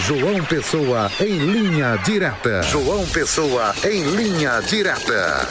João Pessoa em linha direta. João Pessoa em linha direta.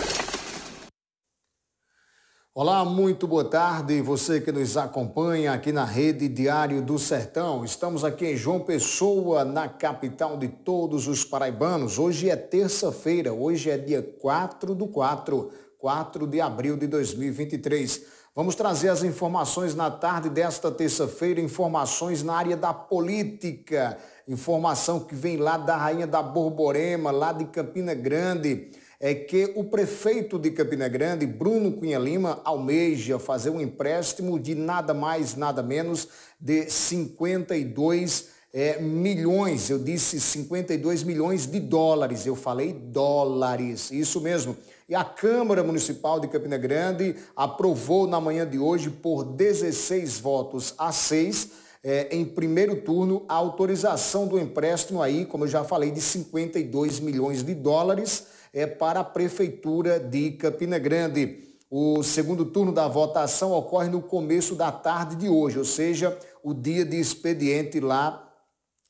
Olá, muito boa tarde. Você que nos acompanha aqui na rede Diário do Sertão. Estamos aqui em João Pessoa, na capital de todos os paraibanos. Hoje é terça-feira, hoje é dia 4 do 4, 4 de abril de 2023. Vamos trazer as informações na tarde desta terça-feira, informações na área da política. Informação que vem lá da Rainha da Borborema, lá de Campina Grande, é que o prefeito de Campina Grande, Bruno Cunha Lima, almeja fazer um empréstimo de nada mais, nada menos de 52 é, milhões, eu disse 52 milhões de dólares, eu falei dólares, isso mesmo. E a Câmara Municipal de Campina Grande aprovou na manhã de hoje por 16 votos a 6 é, em primeiro turno a autorização do empréstimo aí, como eu já falei, de 52 milhões de dólares é, para a Prefeitura de Campina Grande. O segundo turno da votação ocorre no começo da tarde de hoje, ou seja, o dia de expediente lá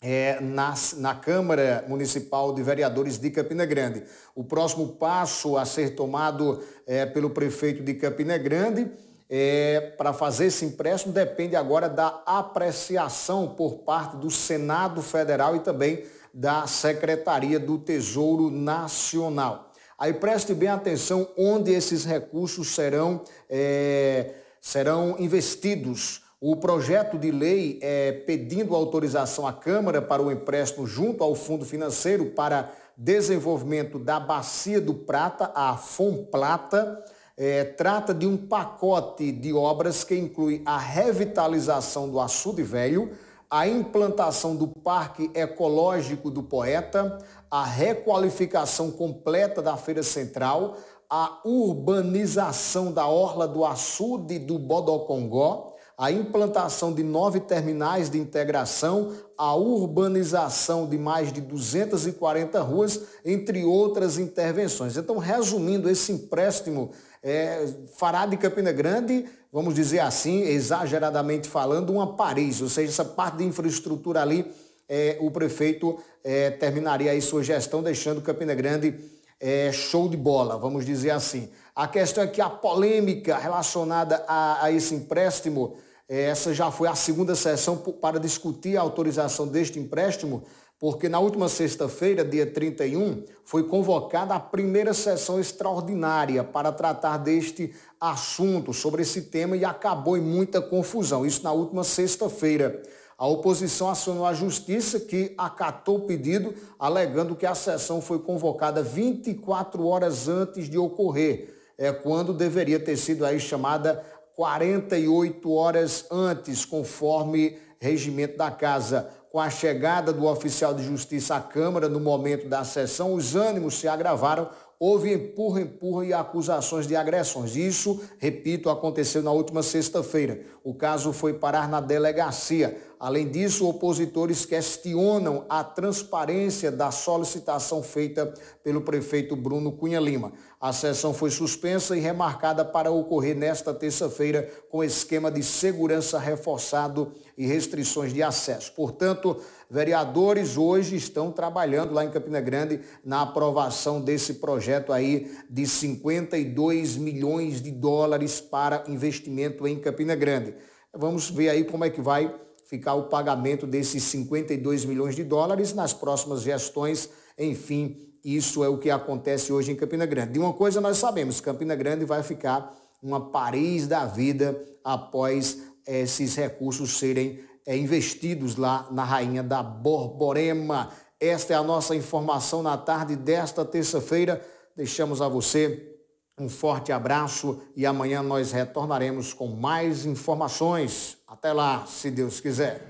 é, na, na Câmara Municipal de Vereadores de Campina Grande. O próximo passo a ser tomado é, pelo prefeito de Campina Grande é, para fazer esse empréstimo depende agora da apreciação por parte do Senado Federal e também da Secretaria do Tesouro Nacional. Aí preste bem atenção onde esses recursos serão, é, serão investidos. O projeto de lei é, pedindo autorização à Câmara para o empréstimo junto ao Fundo Financeiro para Desenvolvimento da Bacia do Prata, a FOMPLATA, Plata, é, trata de um pacote de obras que inclui a revitalização do Açude Velho, a implantação do Parque Ecológico do Poeta, a requalificação completa da Feira Central, a urbanização da Orla do Açude do Bodocongó, a implantação de nove terminais de integração, a urbanização de mais de 240 ruas, entre outras intervenções. Então, resumindo, esse empréstimo é, fará de Campina Grande, vamos dizer assim, exageradamente falando, uma Paris, ou seja, essa parte de infraestrutura ali, é, o prefeito é, terminaria aí sua gestão, deixando Campina Grande é, show de bola, vamos dizer assim. A questão é que a polêmica relacionada a, a esse empréstimo essa já foi a segunda sessão para discutir a autorização deste empréstimo, porque na última sexta-feira, dia 31, foi convocada a primeira sessão extraordinária para tratar deste assunto, sobre esse tema, e acabou em muita confusão. Isso na última sexta-feira. A oposição acionou a justiça, que acatou o pedido, alegando que a sessão foi convocada 24 horas antes de ocorrer. É quando deveria ter sido aí chamada 48 horas antes, conforme regimento da Casa. Com a chegada do oficial de justiça à Câmara no momento da sessão, os ânimos se agravaram. Houve empurra, empurra e acusações de agressões. Isso, repito, aconteceu na última sexta-feira. O caso foi parar na delegacia. Além disso, opositores questionam a transparência da solicitação feita pelo prefeito Bruno Cunha Lima. A sessão foi suspensa e remarcada para ocorrer nesta terça-feira com esquema de segurança reforçado e restrições de acesso. Portanto, vereadores hoje estão trabalhando lá em Campina Grande na aprovação desse projeto aí de 52 milhões de dólares para investimento em Campina Grande. Vamos ver aí como é que vai ficar o pagamento desses 52 milhões de dólares nas próximas gestões. Enfim, isso é o que acontece hoje em Campina Grande. De uma coisa nós sabemos, Campina Grande vai ficar uma Paris da vida após esses recursos serem eh, investidos lá na Rainha da Borborema. Esta é a nossa informação na tarde desta terça-feira. Deixamos a você um forte abraço e amanhã nós retornaremos com mais informações. Até lá, se Deus quiser.